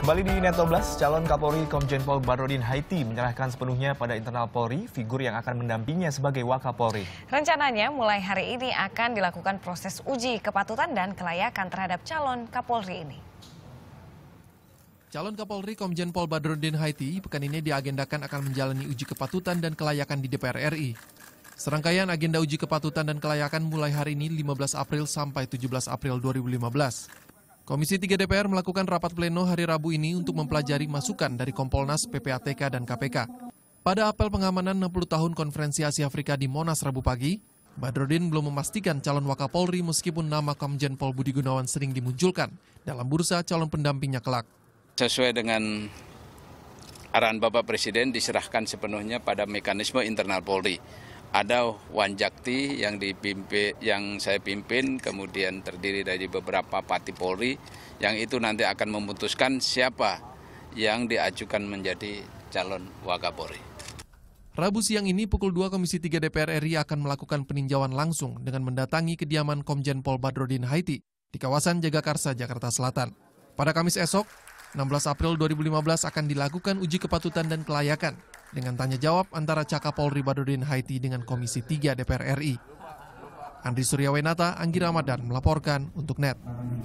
Kembali di Neto Blas, calon Kapolri Komjen Pol Badrodin Haiti menyerahkan sepenuhnya pada internal Polri figur yang akan mendampinginya sebagai Wakapolri. Rencananya mulai hari ini akan dilakukan proses uji kepatutan dan kelayakan terhadap calon Kapolri ini. Calon Kapolri Komjen Pol Badrodin Haiti pekan ini diagendakan akan menjalani uji kepatutan dan kelayakan di DPR RI. Serangkaian agenda uji kepatutan dan kelayakan mulai hari ini 15 April sampai 17 April 2015. Komisi 3 DPR melakukan rapat pleno hari Rabu ini untuk mempelajari masukan dari Kompolnas, PPATK, dan KPK. Pada apel pengamanan 60 tahun Konferensi Asia Afrika di Monas Rabu pagi, Badrodin belum memastikan calon Wakapolri meskipun nama Komjen Pol Budi Gunawan sering dimunculkan dalam bursa calon pendampingnya kelak. Sesuai dengan arahan Bapak Presiden diserahkan sepenuhnya pada mekanisme internal Polri ada Wanjakti yang dipimpin yang saya pimpin kemudian terdiri dari beberapa pati Polri yang itu nanti akan memutuskan siapa yang diajukan menjadi calon Wakapolri. Rabu siang ini pukul 2 Komisi 3 DPR RI akan melakukan peninjauan langsung dengan mendatangi kediaman Komjen Pol Badrodin Haiti di kawasan Jagakarsa, Jakarta Selatan. Pada Kamis esok, 16 April 2015 akan dilakukan uji kepatutan dan kelayakan dengan tanya jawab antara Polri Badudin Haiti dengan Komisi 3 DPR RI. Andri Suryawenata, Anggi Ramadan melaporkan untuk NET.